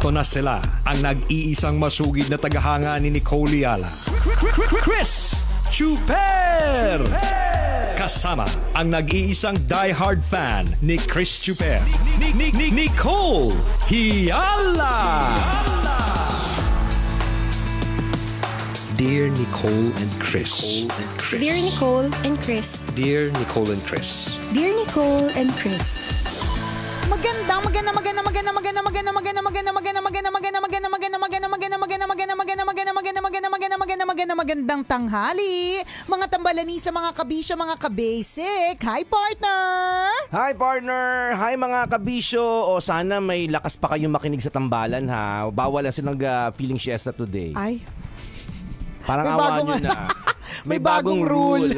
Sakto na sila ang nag-iisang masugid na tagahanga ni Nicole Yala. Chris Chuper! Kasama ang nag-iisang die-hard fan ni Chris Chuper. Nicole Hiala! Dear Nicole and Chris. Nicole and Chris. Dear Nicole and Chris. Dear Nicole and Chris. Dear Nicole and Chris. Maganda, maganda, maganda, maganda, maganda, maganda, maganda, maganda, maganda maganda maganda maganda maganda maganda maganda maganda maganda maganda maganda maganda maganda maganda maganda magandang tanghali. Mga tambalani sa mga kabisyo, mga kabasic. Hi partner. Hi partner. Hi mga kabisyo. O sana may lakas pa kayong makinig sa tambalan ha. Bawal ang silang feeling siesta today. Ay. Parang awa nyo na may bagong rule.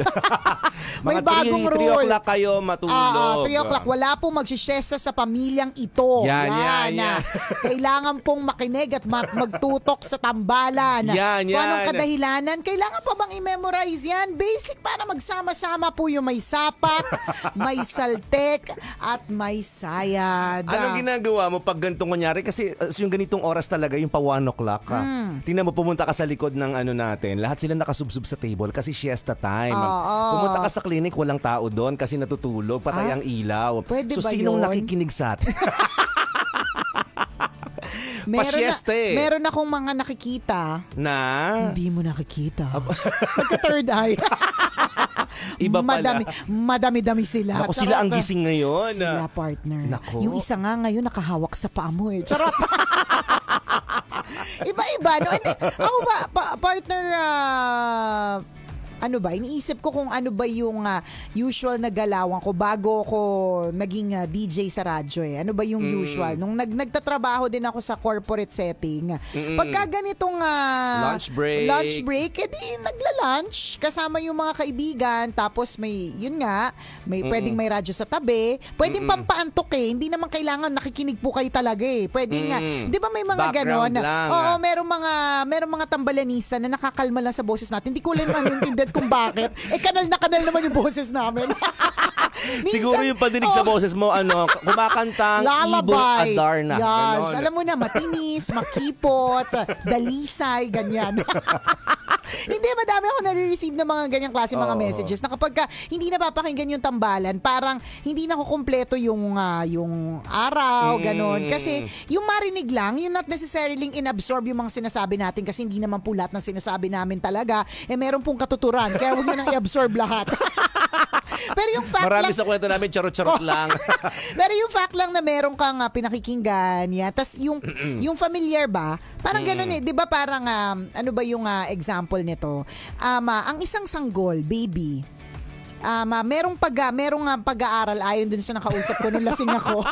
may Mga bagong three, rule. 3 o'clock kayo matulog. Uh, ah, 3 ah, o'clock. Wala pong magsisiesta sa pamilyang ito. Yan, yan, yan. Ah. kailangan pong makinig at mag- magtutok sa tambalan. Yan, yan. Kung anong kadahilanan, kailangan pa bang i-memorize yan? Basic para magsama-sama po yung may sapak, may saltek, at may sayad. Anong ginagawa mo pag ganitong kunyari? Kasi uh, yung ganitong oras talaga, yung pa 1 o'clock ka. Mm. Tingnan mo, pumunta ka sa likod ng ano natin. Lahat sila nakasubsub sa table available kasi siesta time. Oo. Pumunta ka sa clinic, walang tao doon kasi natutulog, patay Ah? ang ilaw. Pwede so ba sinong yun? nakikinig sa atin? Pasyeste. na, meron akong mga nakikita. na Hindi mo nakikita. Magka third eye. Iba pala. Madami, madami-dami sila. Ako sila ang gising ngayon. Sila partner. Nako. Yung isa nga ngayon nakahawak sa paa mo eh. Charot. Iba-iba. No? Hindi, ako ba, pa, partner, uh, ano ba, iniisip ko kung ano ba yung uh, usual na galawan ko bago ako naging uh, ah, DJ sa radyo eh. Ano ba yung mm. usual? Nung nag nagtatrabaho din ako sa corporate setting, Mm-mm. pagka ganitong uh, lunch break, lunch break, edi eh, nagla-lunch kasama yung mga kaibigan, tapos may, yun nga, may Mm-mm. pwedeng may radyo sa tabi, pwedeng Mm-mm. pampaantok eh, hindi naman kailangan nakikinig po kayo talaga eh. Pwedeng, mm. 'di ba may mga Background ganon? Oo, merong mga merong mga tambalanista na nakakalma lang sa boses natin. Hindi ko lang maintindihan kung bakit. Eh, kanal na kanal naman yung boses namin. Minsan, Siguro yung pandinig oh. sa boses mo, ano, kumakantang Ibo Adarna. Yes. Ganon. Alam mo na, matinis, makipot, dalisay, ganyan. hindi, madami ako nare-receive ng mga ganyang klase mga oh. messages na kapag ka, hindi napapakinggan yung tambalan, parang hindi na kumpleto yung, uh, yung araw, mm. ganon. Kasi yung marinig lang, yung not necessarily inabsorb yung mga sinasabi natin kasi hindi naman po lahat ng sinasabi namin talaga. Eh meron pong katuturan kaisipan. Kaya huwag mo nang i-absorb lahat. Pero yung fact Marami lang... sa kwento namin, charot-charot oh. lang. Pero yung fact lang na meron kang uh, pinakikinggan, yeah. Tapos yung, yung familiar ba, parang mm ganun eh. Di ba parang, um, ano ba yung uh, example nito? Um, uh, ang isang sanggol, baby, um, uh, merong pag merong uh, pag-aaral ayon dun sa nakausap ko nung lasing ako.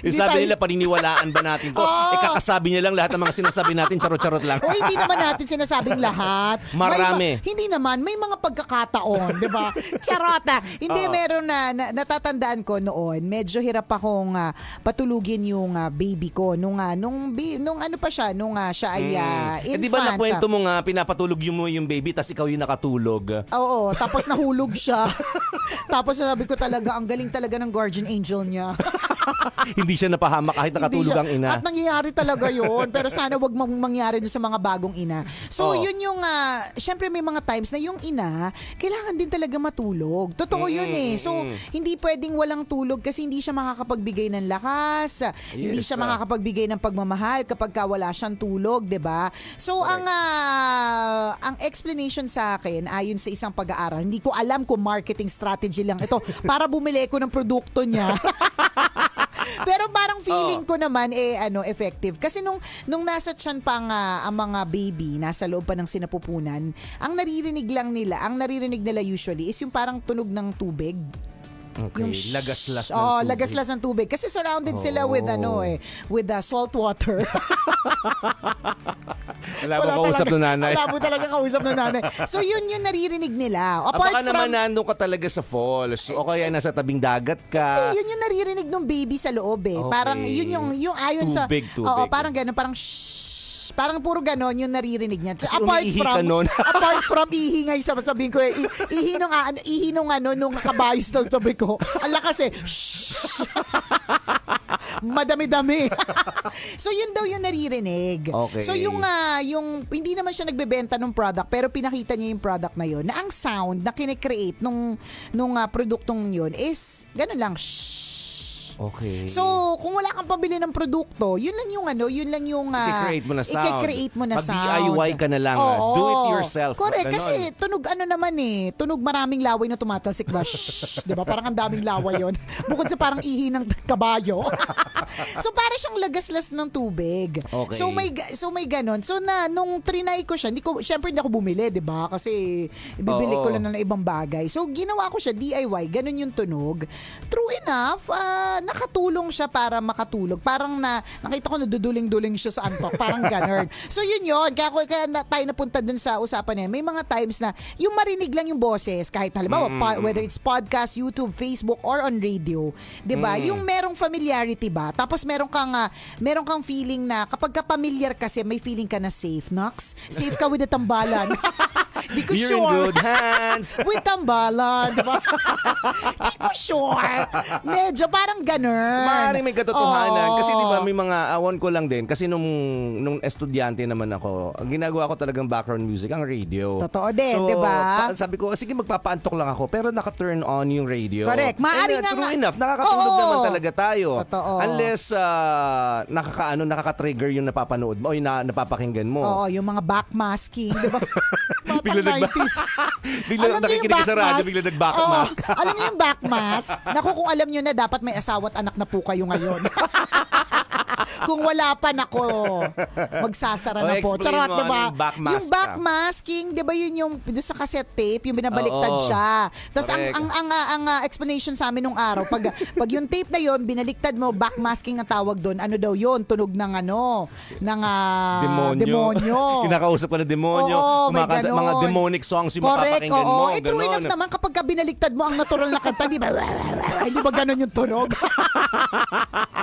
Yung sabi tayo... nila, paniniwalaan ba natin to? oh. Eh, kakasabi niya lang lahat ng mga sinasabi natin, charot-charot lang. o hindi naman natin sinasabing lahat. Marami. May, hindi naman, may mga pagkakataon, di ba? Charota. Ah. Hindi, uh meron na, na, natatandaan ko noon, medyo hirap akong uh, patulugin yung uh, baby ko. Nung, uh, nung, bi- nung ano pa siya, nung uh, siya ay uh, hmm. infant. Eh, di ba nakwento mo nga, pinapatulog mo yung baby, tapos ikaw yung nakatulog. Oo, tapos nahulog siya. tapos sabi ko talaga, ang galing talaga ng guardian angel niya. Hindi siya napahama kahit nakatulog ang ina. At nangyayari talaga yon Pero sana wag mang mangyari doon sa mga bagong ina. So, Oo. Oh. yun yung, ah, syempre may mga times na yung ina, kailangan din talaga matulog. Totoo yun eh. So, hindi pwedeng walang tulog kasi hindi siya makakapagbigay ng lakas. Hindi siya ah. makakapagbigay ng pagmamahal kapag wala siyang tulog, 'di ba? So, ang ah, ang explanation sa akin ayon sa isang pag-aaral, hindi ko alam kung marketing strategy lang ito para bumili ko ng produkto niya. Pero parang feeling oh. ko naman eh ano effective kasi nung nung nasa tiyan pa nga ang mga baby nasa loob pa ng sinapupunan, ang naririnig lang nila, ang naririnig nila usually is yung parang tunog ng tubig. Okay, yung lagaslas ng oh, tubig. lagaslas ng tubig. Kasi surrounded oh. sila with ano oh. eh, with the salt water. wala mo kausap ng nanay. Wala mo talaga kausap ng nanay. So yun yung naririnig nila. Apart Baka from, naman nandun ka talaga sa falls o kaya nasa tabing dagat ka. Eh, yun yung naririnig ng baby sa loob eh. Okay. Parang yun yung, yung ayon sa... Tubig, Oo, oh, parang ganun, parang shh gosh. Parang puro ganon yung naririnig niya. Kasi apart from, ka nun. apart from ihi nga yung ko, eh, ihi nung, ano, ihi nung ano, nung kabayos ng tabi ko. Ang lakas eh, Madami-dami. so yun daw yung naririnig. Okay. So yung uh, yung hindi naman siya nagbebenta ng product pero pinakita niya yung product na yun na ang sound na kine nung nung uh, produktong yun is ganun lang shh Okay. So, kung wala kang pabili ng produkto, yun lang yung ano, yun lang yung uh, i-create mo na sound. I-create mo na sound. DIY ka na lang. Ah. Oo. Do it yourself. Correct. Ganon. Kasi tunog ano naman eh, tunog maraming laway na tumatalsik ba? Shhh, di ba? Parang ang daming laway yon Bukod sa parang ihi ng kabayo. so, para siyang lagaslas ng tubig. Okay. So, may so may ganun. So, na nung trinay ko siya, hindi ko, syempre hindi ako bumili, di ba? Kasi bibili Oo. ko lang ng ibang bagay. So, ginawa ko siya DIY. Ganun yung tunog. True enough, uh, nakatulong siya para makatulog. Parang na, nakita ko naduduling-duling siya sa antok. Parang ganun. so yun yun. Kaya, kaya na, tayo napunta dun sa usapan niya. May mga times na yung marinig lang yung boses. Kahit halimbawa, mm. po, whether it's podcast, YouTube, Facebook, or on radio. ba diba? mm. Yung merong familiarity ba? Tapos meron kang, uh, meron kang feeling na kapag ka familiar kasi, may feeling ka na safe, Nox. Safe ka with the tambalan. Di ko You're sure. in good hands. With tambalan. Diba? Di ko sure. Medyo parang ganun. Maaaring may katotohanan. Oo. Kasi di ba may mga awan ah, ko lang din. Kasi nung, nung estudyante naman ako, ginagawa ko talagang background music ang radio. Totoo din, so, di ba? Pa- sabi ko, sige magpapaantok lang ako. Pero naka-turn on yung radio. Correct. Maaaring And, true enough, nakakatulog oo, naman talaga tayo. Totoo. Unless uh, nakakaano, nakaka-trigger yung napapanood mo o yung na, napapakinggan mo. Oo, yung mga backmasking, di ba? bigla nag 90s. bigla alam nakikinig sa radio, bigla nag-back oh, mask. alam niyo yung back mask? Naku, kung alam niyo na, dapat may asawa at anak na po kayo ngayon. Kung wala pa nako, magsasara oh, na po. Charot, na ba? Diba? Back yung back masking, di ba yun yung doon sa cassette tape, yung binabaliktad Oo. siya. Tapos ang, ang, ang, ang, ang, uh, explanation sa amin nung araw, pag, pag yung tape na yun, binaliktad mo, back masking ang tawag doon, ano daw yun, tunog ng ano, ng ah, demonyo. demonyo. Kinakausap ka na demonyo. Oo, may mga demonic songs yung Correct, mapapakinggan oo. mo. Eh, true enough naman, kapag binaliktad mo ang natural na kanta, di ba, hindi ba ganon yung tunog?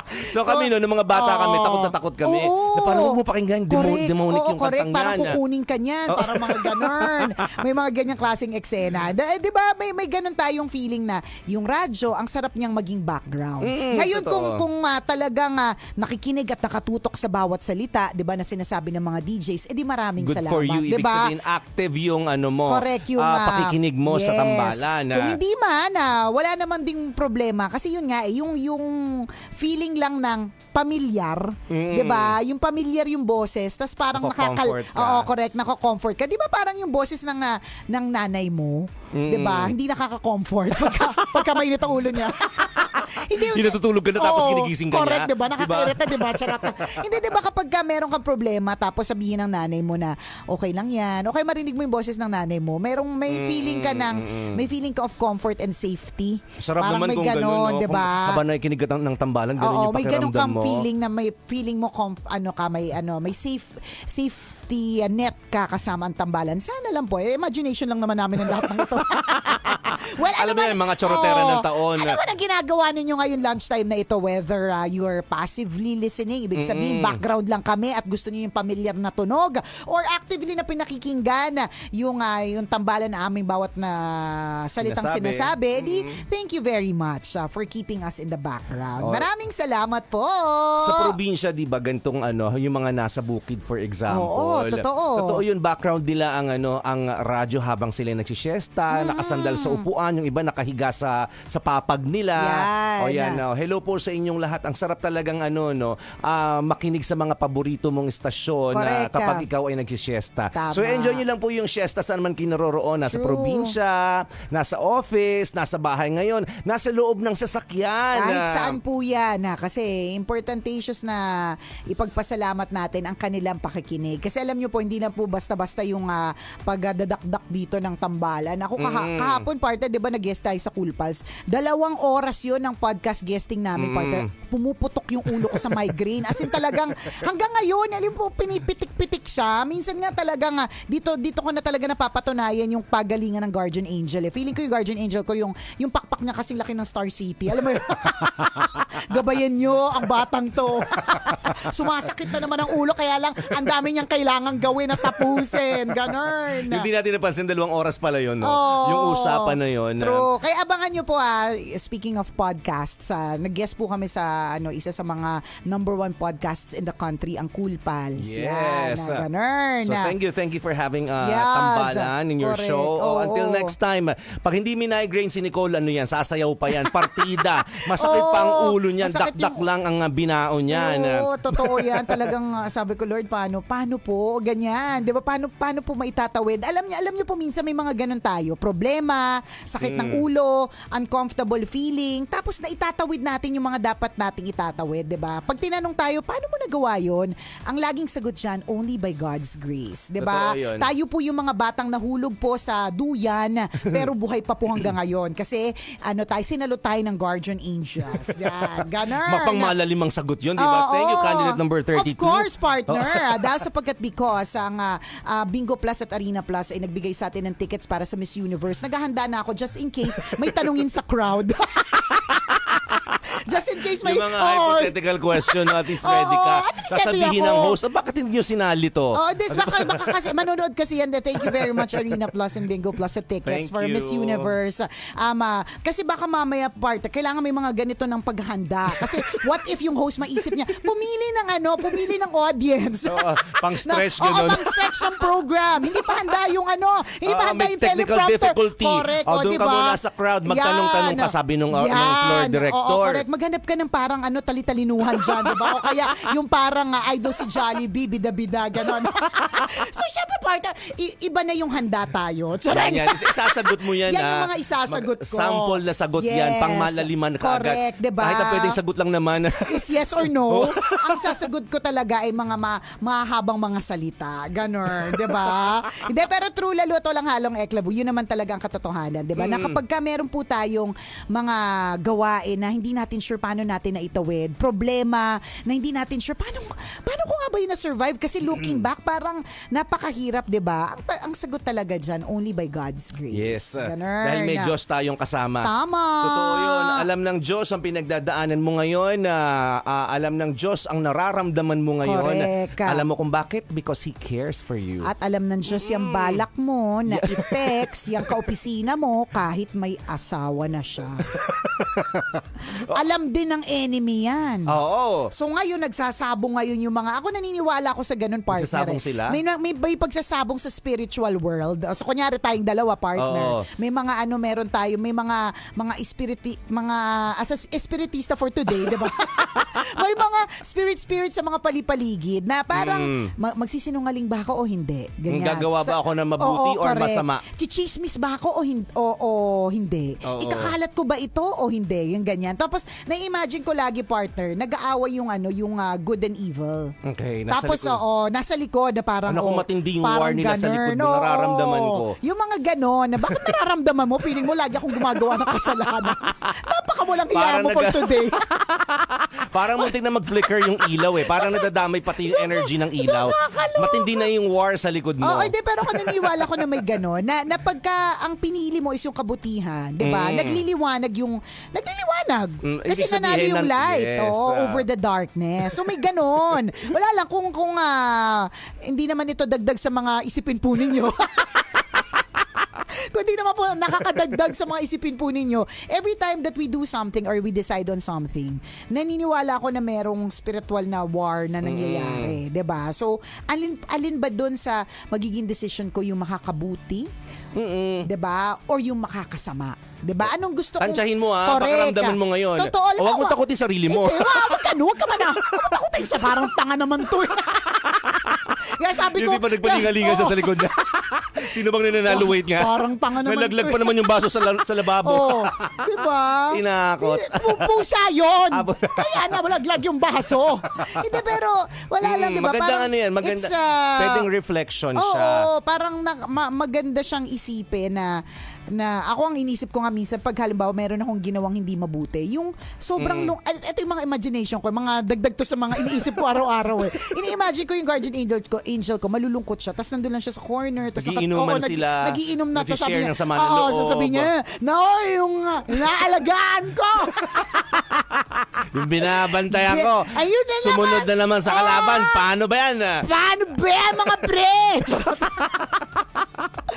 So, so kami no, nung mga bata oh, kami, takot na takot kami. Oo, na parang huwag mo pakinggan, demo, demonic oo, yung correct, kantang parang yan. Parang kukunin ka niyan, parang mga ganon. may mga ganyang klaseng eksena. Da, eh, di ba, may, may ganon tayong feeling na yung radyo, ang sarap niyang maging background. Mm, mm Ngayon, totoo. kung, kung uh, ah, talagang uh, nakikinig at nakatutok sa bawat salita, di ba, na sinasabi ng mga DJs, edi eh, maraming Good salamat. Good for you, diba? sabihin, active yung ano mo. Correct, yung uh, pakikinig mo yes. sa tambalan. Kung hindi man, uh, wala naman ding problema. Kasi yun nga, eh, yung, yung feeling lang lang ng pamilyar, mm. 'di ba? Yung pamilyar yung boses, tas parang nakakal ka. Oo, correct, nako-comfort ka. 'Di ba parang yung boses ng uh, ng nanay mo, mm. 'di ba? Mm. Hindi nakaka-comfort pagka, pagka mainit ang ulo niya. hindi, hindi natutulog ka na tapos oo, ginigising ka correct, niya. Correct, diba? Nakakairita, 'di ba? Charot na. hindi, diba kapag ka meron kang problema tapos sabihin ng nanay mo na okay lang yan, okay marinig mo yung boses ng nanay mo, merong may mm, feeling ka ng, mm. may feeling ka of comfort and safety. Sarap Parang naman kung ganun, ganun no? diba? Kung, habang nakikinig ng, tambalan, ganun oo, may ganun kang mo. feeling na may feeling mo comf, ano ka may ano may safe safe pati net ka ang tambalan. Sana lang po. Eh, imagination lang naman namin ang lahat ng ito. well, ano Alam ano mo yan, mga chorotera oh, ng taon. Ano ba ang ginagawa ninyo ngayon lunchtime na ito? Whether uh, you're passively listening, ibig sabihin mm-hmm. background lang kami at gusto niyo yung pamilyar na tunog or actively na pinakikinggan yung, uh, yung tambalan na aming bawat na salitang sinasabi. sinasabi mm-hmm. Di, thank you very much uh, for keeping us in the background. Oh. Maraming salamat po. Sa probinsya, di ba, gantong ano, yung mga nasa bukid for example. Oo idol. Totoo. Totoo 'yun background nila ang ano ang radyo habang sila nagsisiesta, mm. nakasandal sa upuan, yung iba nakahiga sa sa papag nila. Yan. O yan oh. Hello po sa inyong lahat. Ang sarap talagang ano no, uh, makinig sa mga paborito mong istasyon na kapag ikaw ay nagsisiesta. So enjoy niyo lang po yung siesta saan man kinaroroon, nasa True. probinsya, nasa office, nasa bahay ngayon, nasa loob ng sasakyan. Kahit ah. saan po 'yan ha? kasi importantacious na ipagpasalamat natin ang kanilang pakikinig. Kasi alam nyo po, hindi na po basta-basta yung uh, pagdadakdak dito ng tambalan. Ako kaha- mm. kahapon, partner, di ba nag-guest tayo sa Cool Pals? Dalawang oras yon ng podcast guesting namin, mm. partner. Pumuputok yung ulo ko sa migraine. As in talagang, hanggang ngayon, alam po, pinipitik-pitik siya. Minsan nga talagang, uh, dito, dito ko na talaga napapatunayan yung pagalingan ng Guardian Angel. Eh. Feeling ko yung Guardian Angel ko, yung, yung pakpak niya kasing laki ng Star City. Alam mo yun? Gabayan nyo ang batang to. Sumasakit na naman ang ulo, kaya lang ang dami niyang kailangan kailangan gawin at tapusin. Ganon. Hindi natin napansin, dalawang oras pala yun. No? Oh, yung usapan na yun. True. Uh, Kaya abangan nyo po, ah, speaking of podcasts, ah, nag-guest po kami sa ano isa sa mga number one podcasts in the country, ang Cool Pals. Yes. Yan, ah, ganun. So thank you, thank you for having uh, yes, tambalan in your correct. show. Oh, oh, until oh. next time, pag hindi minigrain si Nicole, ano yan, sasayaw pa yan, partida. Masakit oh, pa ang ulo niyan, dakdak yung... lang ang ah, binaon niyan. Oo, oh, totoo yan. Talagang sabi ko, Lord, paano? Paano po? Oo, ganyan. 'Di ba? Paano paano po maitatawid? Alam niyo, alam niyo po minsan may mga ganun tayo. Problema, sakit mm. ng ulo, uncomfortable feeling. Tapos na itatawid natin yung mga dapat nating itatawid, 'di ba? Pag tinanong tayo, paano mo nagawa 'yon? Ang laging sagot diyan, only by God's grace, 'di ba? Tayo po yung mga batang nahulog po sa duyan, pero buhay pa po hanggang ngayon kasi ano tayo sinalo tayo ng guardian angels. Yan, ganun. Mapang malalimang sagot 'yon, 'di ba? Oh, Thank you candidate number 32. Of course, partner. dahil sa pagkat because ang uh, uh, Bingo Plus at Arena Plus ay nagbigay sa atin ng tickets para sa Miss Universe. Naghahanda na ako just in case may tanungin sa crowd. Just in case may... Yung mga oh, hypothetical question natin si Medica. Oh, oh, sasabihin ng host, ah, bakit hindi nyo sinali to? Oh, this, baka, baka kasi, manonood kasi yan. Thank you very much, Arena Plus and Bingo Plus sa tickets Thank for you. Miss Universe. Um, uh, kasi baka mamaya part, kailangan may mga ganito ng paghanda. Kasi what if yung host maisip niya, pumili ng ano, pumili ng audience. oh, uh, pang stretch na, ganun. oh, pang stretch ng program. Hindi pa handa yung ano, hindi pa ah, handa yung teleprompter. Difficulty. Correct, oh, o, oh, diba? Doon ka muna sa crowd, magtanong-tanong ka sabi nung, yeah. Uh, nung floor director. Oo, correct maghanap ka ng parang ano, talitalinuhan dyan, di ba? O kaya yung parang uh, idol si Jollibee, bida-bida, gano'n. so, syempre, part, iba na yung handa tayo. Yan, yan. Isasabot mo yan. yan yung ah. mga isasagot ko. Sample na sagot yes. yan, pang malaliman ka Correct, agad. Diba? Kahit na pwedeng sagot lang naman. Is yes or no. Oh. Ang sasagot ko talaga ay mga ma mahabang mga salita. Ganon, di ba? Hindi, pero true lalo to lang halong eklabo. Yun naman talaga ang katotohanan, di ba? Mm. Na kapag ka meron po tayong mga gawain na hindi natin natin sure paano natin na itawid, problema na hindi natin sure paano paano ko nga ba yun na-survive kasi looking back parang napakahirap, 'di ba? Ang, ang sagot talaga diyan only by God's grace. Yes. Ganun, Dahil may na. Diyos tayong kasama. Tama. Totoo 'yun. Alam ng Diyos ang pinagdadaanan mo ngayon, uh, uh, alam ng Diyos ang nararamdaman mo ngayon. Correct. Alam mo kung bakit? Because he cares for you. At alam ng Diyos mm. yung balak mo na i-text yung kaopisina mo kahit may asawa na siya. alam oh, alam din ng enemy yan. Oo. So ngayon, nagsasabong ngayon yung mga, ako naniniwala ako sa ganun partner. Nagsasabong eh. sila? May, may, may pagsasabong sa spiritual world. So kunyari tayong dalawa partner. Oo. May mga ano, meron tayo, may mga mga spiriti, mga, as a spiritista for today, di ba? may mga spirit-spirit sa mga palipaligid na parang mm. magsisinungaling ba ako o hindi? Ganyan. Gagawa ba sa, ako ng mabuti oo, or correct. masama? Chichismis ba ako o, hin- o, o hindi? Oo. Ikakalat ko ba ito o hindi? Yung ganyan. Tapos na-imagine ko lagi partner, nag-aaway yung ano, yung uh, good and evil. Okay, nasa Tapos likod. oo, nasa likod na parang ano, oh, matindi yung war nila ganun, sa likod, no, nararamdaman ko. Yung mga ganon, na bakit nararamdaman mo? Piling mo lagi akong gumagawa ng kasalanan. Napaka walang hiya mo for today. parang munting na mag-flicker yung ilaw eh. Parang nadadamay pati yung energy ng ilaw. Matindi na yung war sa likod mo. Oo, hindi, pero kung naniniwala ko na may ganon, na, na pagka ang pinili mo is yung kabutihan, di ba? Mm. Nagliliwanag yung, nagliliwanag. Mm, kasi Ibig nanalo yung ng, light yes, oh, uh, over the darkness. So may ganon. Wala lang kung, kung uh, hindi naman ito dagdag sa mga isipin po ninyo. kundi naman po nakakadagdag sa mga isipin po ninyo. Every time that we do something or we decide on something, naniniwala ako na merong spiritual na war na nangyayari. Mm. ba diba? So, alin, alin ba doon sa magiging decision ko yung makakabuti? Mm-mm. 'Di ba? Or yung makakasama. 'Di ba? Anong gusto ko? Tantsahin mo ah, pakiramdaman mo ngayon. Totoo, alam Huwag mo takutin sarili mo. Hindi, eh, eh, wag ka, wag ka na. Huwag takutin siya. Parang tanga naman to. Eh. Kaya sabi ko... Yung di ba nagpalingalingan sa oh. likod niya? Sino bang ninanalo weight nga? Parang tanga ano naman. Nalaglag pa eh. naman yung baso sa, la- sa lababo. Oo. Oh, diba? Di ba? Tinakot. Pupusa yun. Kaya na malaglag yung baso. Hindi, pero wala lang, hmm, di ba? Maganda ano yan. Maganda. It's, uh, pwedeng reflection siya. Oo, parang na, ma- maganda siyang isipin na na ako ang inisip ko nga minsan pag halimbawa meron akong ginawang hindi mabuti, yung sobrang mm. lung, ito yung mga imagination ko, mga dagdag to sa mga iniisip ko araw-araw eh. Ini-imagine ko yung guardian angel ko, angel ko, malulungkot siya, tapos nandun lang siya sa corner, tapos nagiinuman nag, oh, sila, nagiinom na, tapos sabi niya, oo, oh, sasabihin niya, ah. na oh, yung ah, naalagaan ko! yung binabantayan ko. Ayun na Sumunod naman. na naman sa kalaban. Oh, Paano ba yan? Paano ba yan, mga pre?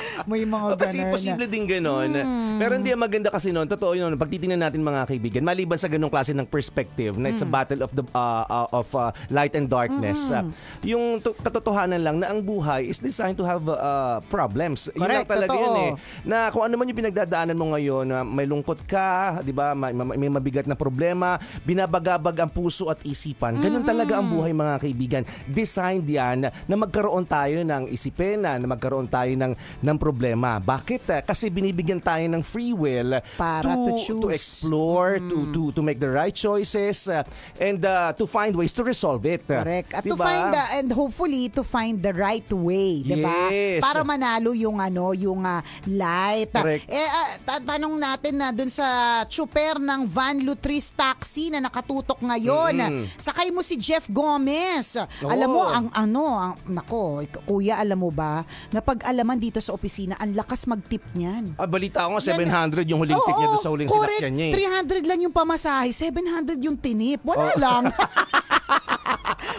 May mga ganun. Oh, kasi ganun posible din ganun. Mm. Pero hindi maganda kasi noon. Totoo yun. Pag titingnan natin mga kaibigan, maliban sa ganung klase ng perspective na it's mm. a hmm. battle of the uh, uh, of uh, light and darkness. Mm. Uh, yung katotohanan lang na ang buhay is designed to have uh, problems. Correct, yun lang talaga totoo. yun eh. Na kung ano man yung pinagdadaanan mo ngayon, uh, may lungkot ka, di ba? May, may mabigat na problema, binabagabag ang puso at isipan. Ganun mm-hmm. talaga ang hmm. buhay mga kaibigan. Designed yan na magkaroon tayo ng isipin, na magkaroon tayo ng, ng ng problema. Bakit? Eh, kasi binibigyan tayo ng free will Para to, to, choose. to explore, mm. to, to, to make the right choices, uh, and uh, to find ways to resolve it. Correct. At diba? to find the, uh, and hopefully to find the right way, di ba? Yes. Para manalo yung ano, yung uh, light. Correct. Eh, uh, tanong natin na dun sa chopper ng Van Lutris Taxi na nakatutok ngayon. Mm-hmm. Sakay mo si Jeff Gomez. Oh. Alam mo, ang ano, ang, nako, kuya, alam mo ba, na pag alaman dito sa sa opisina, ang lakas mag-tip niyan. Ah, balita ko nga, 700 yung huling tip niya doon sa huling sinakyan niya. eh. 300 lang yung pamasahe, 700 yung tinip. Wala lang.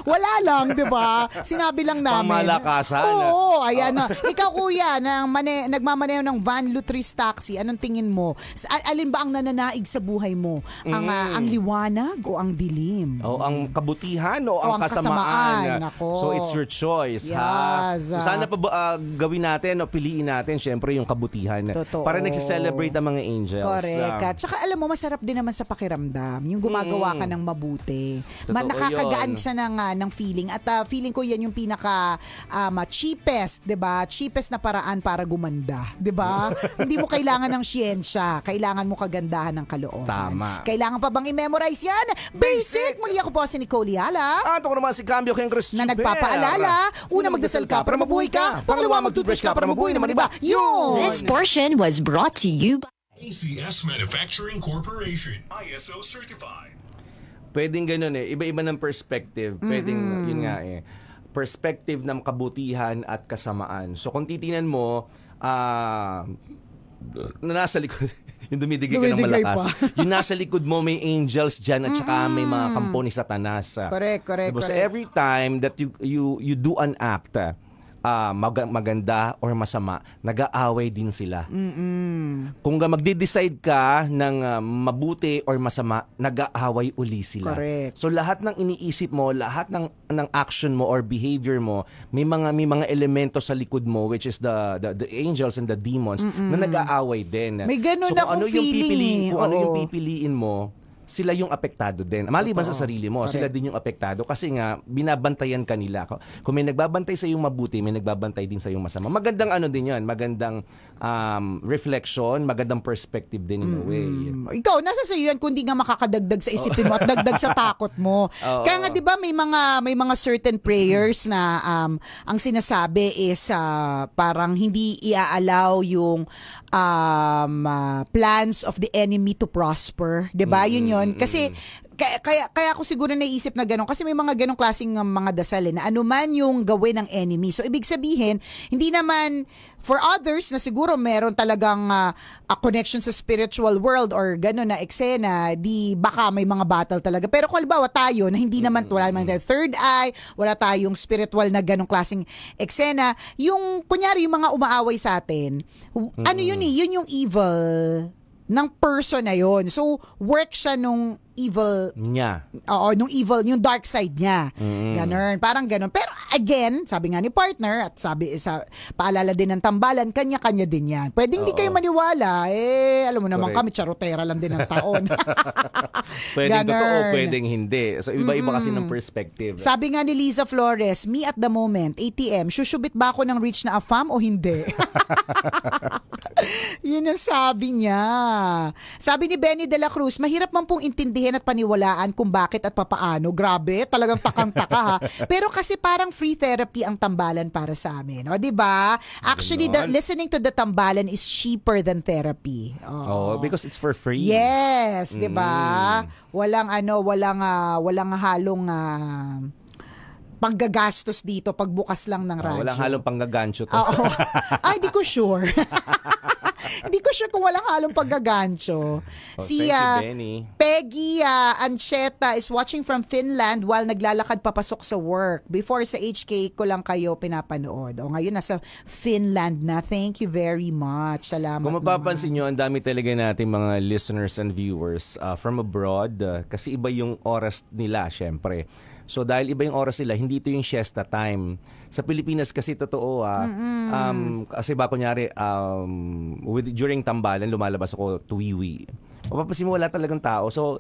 Wala lang, di ba? Sinabi lang namin. Pamalakasan. Oo, oh, ayan na. Ikaw kuya, nang mane, nagmamaneho ng van, lutris, taxi, anong tingin mo? Alin ba ang nananaig sa buhay mo? Ang, ah, mm. uh, ang liwanag o ang dilim? O ang kabutihan o, o ang, ang kasamaan? Ako. So it's your choice, yes. ha? So ah. sana pa uh, gawin natin o piliin natin, syempre, yung kabutihan. Totoo. Para nagsiselebrate ang mga angels. Correct. Tsaka alam mo, masarap din naman sa pakiramdam. Yung gumagawa mm. ka ng mabuti. Totoo nakakagaan yun. siya ng nga ng feeling. At uh, feeling ko yan yung pinaka um, cheapest, 'di ba? Cheapest na paraan para gumanda, 'di ba? Hindi mo kailangan ng siyensya, kailangan mo kagandahan ng kalooban. Tama. Kailangan pa bang i-memorize 'yan? Basic. Basic. Muli ako po si Nicole Yala. Ah, ako naman si Cambio Kengres Na nagpapaalala, una magdasal ka para mabuhay ka, pangalawa magtutbrush ka para mabuhay naman iba. Yun! This portion was brought to you by ACS Manufacturing Corporation, ISO certified. Pwedeng ganun eh. Iba-iba ng perspective. Pwedeng, mm-hmm. yun nga eh. Perspective ng kabutihan at kasamaan. So kung titinan mo, ah... Uh, nasa likod, yung dumidigay, dumidigay ka ng malakas. yung nasa likod mo, may angels dyan at saka mm-hmm. may mga kampo ni Satanas. Correct, correct, diba? correct. So every time that you, you, you do an act, uh, mag- maganda or masama, nag-aaway din sila. Mm-mm. Kung magde-decide ka ng uh, mabuti or masama, nag-aaway uli sila. Correct. So lahat ng iniisip mo, lahat ng ng action mo or behavior mo, may mga may mga elemento sa likod mo which is the the, the angels and the demons Mm-mm. na nag-aaway din. May ganun so, na ano yung pipiliin, pipili, eh. Kung ano yung pipiliin mo, sila yung apektado din. Maliban Totoo. sa sarili mo, Correct. sila din yung apektado kasi nga binabantayan kanila. Kung may nagbabantay sa yung mabuti, may nagbabantay din sa yung masama. Magandang ano din 'yon, magandang um, reflection, magandang perspective din in a way. Mm. Ikaw, nasa sa'yo yan kundi nga makakadagdag sa isipin mo at dagdag sa takot mo. Oh. Kaya nga 'di ba may mga may mga certain prayers na um, ang sinasabi is uh, parang hindi iaalaw yung um, uh, plans of the enemy to prosper, 'di ba? Mm. Yun yun. Kasi kaya, kaya, kaya ako siguro naisip na ganun kasi may mga ganong klaseng um, mga dasal eh, na anuman yung gawin ng enemy. So ibig sabihin, hindi naman for others na siguro meron talagang uh, a connection sa spiritual world or gano'n na eksena, di baka may mga battle talaga. Pero kung halimbawa tayo na hindi naman, wala naman third eye, wala tayong spiritual na gano'ng klaseng eksena, yung kunyari yung mga umaaway sa atin, ano yun eh, yun yung evil ng person na yon. So, work siya nung evil niya. Oo, nung evil, yung dark side niya. Mm. Ganun, parang ganun. Pero again, sabi nga ni partner at sabi sa paalala din ng tambalan, kanya-kanya din 'yan. Pwede hindi kayo maniwala, eh alam mo naman Correct. kami charotera lang din ng taon. pwede ganun. totoo, pwedeng hindi. So iba-iba kasi ng perspective. Sabi nga ni Liza Flores, me at the moment, ATM, susubit ba ako ng reach na afam o hindi? Yun ang sabi niya. Sabi ni Benny de la Cruz, mahirap man pong intindihin at paniwalaan kung bakit at papaano. Grabe, talagang takang-taka ha. Pero kasi parang free therapy ang tambalan para sa amin. O, di ba? Actually, the, listening to the tambalan is cheaper than therapy. Oh, oh because it's for free. Yes, di ba? Mm. Walang ano, walang uh, walang halong uh, panggagastos dito pagbukas lang ng ah, radyo. Oh, walang halong panggagansyo to. Oo. Ay, di ko sure. Hindi ko sure kung walang halong paggagancho. Oh, si uh, Peggy uh, Ancheta is watching from Finland while naglalakad papasok sa work. Before sa HK ko lang kayo pinapanood. O ngayon nasa Finland na. Thank you very much. Salamat Kung mapapansin naman. nyo, ang dami talaga natin mga listeners and viewers uh, from abroad. Uh, kasi iba yung oras nila, syempre. So dahil iba yung oras nila, hindi ito yung siesta time. Sa Pilipinas kasi totoo ah, um, kasi ba kunyari um, with, during tambalan lumalabas ako tuwiwi. Mapapasin mo wala talagang tao. So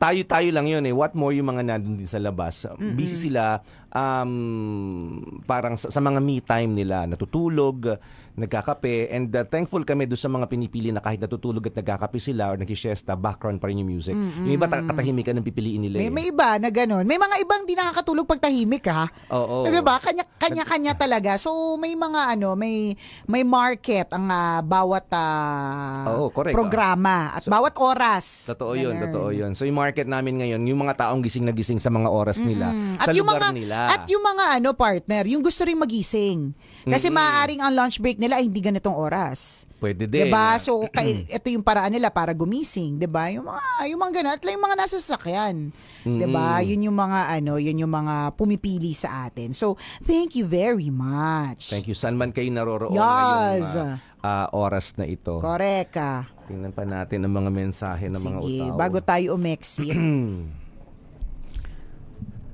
tayo-tayo lang yun eh. What more yung mga nandun din sa labas? Mm-hmm. Busy sila um, parang sa, sa mga me time nila, natutulog, nagkakape, and uh, thankful kami doon sa mga pinipili na kahit natutulog at nagkakape sila or nagkisiesta, background pa rin yung music. Mm-hmm. Yung iba katahimikan ang pipiliin nila. May, eh. may iba na ganun. May mga ibang di nakakatulog pag tahimik ha. Oo. Oh, oh. Diba? Kanya, kanya-kanya talaga. So may mga ano, may may market ang uh, bawat uh, oh, programa ah. at so, bawat oras. Totoo yun, totoo yun. So yung market namin ngayon, yung mga taong gising na gising sa mga oras nila, mm-hmm. sa at lugar mga, nila. At yung mga ano partner, yung gusto rin magising. Kasi mm-hmm. maaaring ang lunch break nila ay hindi ganitong oras. Pwede din. 'Di ba? So ito yung paraan nila para gumising, 'di ba? Yung mga yung mga ganun at yung mga nasa sasakyan. Mm-hmm. 'Di ba? Yun yung mga ano, yun yung mga pumipili sa atin. So, thank you very much. Thank you. Saan man kayo naroroon yes. ngayong uh, uh, oras na ito. Correct. Ah. Tingnan pa natin ang mga mensahe ng Sige, mga utao. Sige, bago tayo umexit.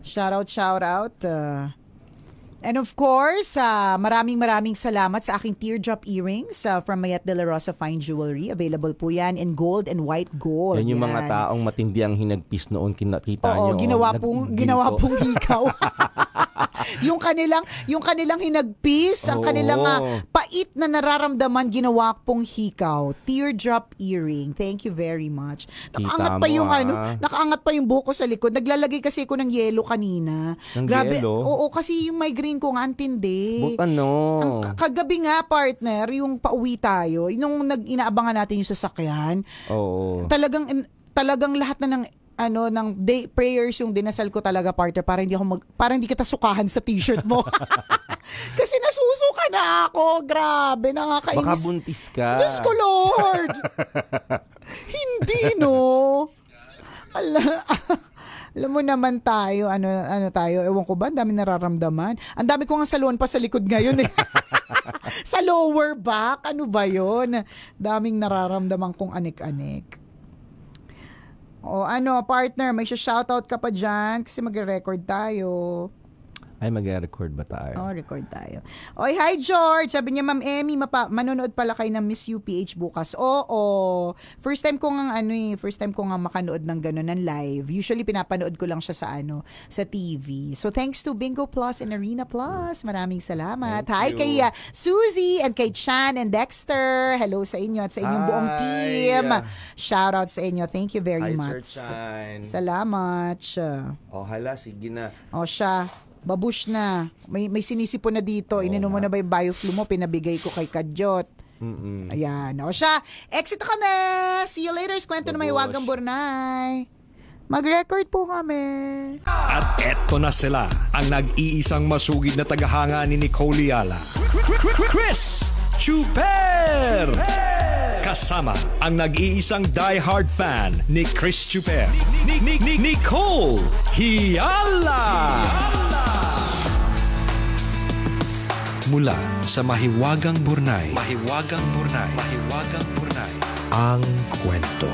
Shout out, shout out. Uh, and of course, uh, maraming maraming salamat sa aking teardrop earrings uh, from Mayat de la Rosa Fine Jewelry. Available po yan in gold and white gold. Yan yung yan. mga taong matindi ang hinagpis noon kinakita Oo, nyo. ginawa oh, pong, ginawa pong hikaw. yung kanilang yung kanilang hinagpis, Oo. ang kanilang uh, maliit na nararamdaman ginawa pong hikaw. Teardrop earring. Thank you very much. Nakaangat pa yung mo, ah. ano, nakaangat pa yung buko sa likod. Naglalagay kasi ako ng yelo kanina. Ng yelo? Oo, kasi yung migraine ko nga, ang tindi. But ano? Ang kagabi nga, partner, yung pauwi tayo, nung nag inaabangan natin yung sasakyan, Oo. talagang talagang lahat na ng ano ng day prayers yung dinasal ko talaga partner para hindi ako mag para hindi kita sukahan sa t-shirt mo. Kasi nasusuka na ako. Grabe, nakakainis. Baka buntis ka. Diyos ko, Lord! hindi, no? Ala, alam mo naman tayo, ano, ano tayo, ewan ko ba, ang dami nararamdaman. Ang dami ko nga saluan pa sa likod ngayon eh. sa lower back, ano ba yon Daming nararamdaman kong anik-anik. O ano, partner, may shoutout ka pa dyan kasi magre-record tayo. Ay, mag-record ba tayo? Oh, record tayo. Oy, hi George! Sabi niya, Ma'am Emmy, mapa- manonood pala kayo ng Miss UPH bukas. Oo. Oh, First time ko nga ano eh, first time ko nga makanood ng ganun ng live. Usually pinapanood ko lang siya sa ano, sa TV. So thanks to Bingo Plus and Arena Plus. Maraming salamat. Thank hi you. kay uh, ah, Suzy and kay Chan and Dexter. Hello sa inyo at sa inyong hi. buong team. Shout out sa inyo. Thank you very hi, much. Sir Chan. Salamat. Oh, hala, sige na. Oh, siya babush na, may, may sinisipon na dito, oh, ininom mo na ba yung bioflu mo, pinabigay ko kay Kadyot. Mm-mm. Ayan, o siya, exit kami! See you later, kwento na may wagang burnay. Mag-record po kami. At eto na sila, ang nag-iisang masugid na tagahanga ni Nicole Yala. Chris Chuper! Kasama ang nag-iisang die-hard fan ni Chris Chuper. Nicole Hiala! Hiala! mula sa Mahiwagang Burnay. Mahiwagang Burnay. Mahiwagang Burnay. Ang kwento.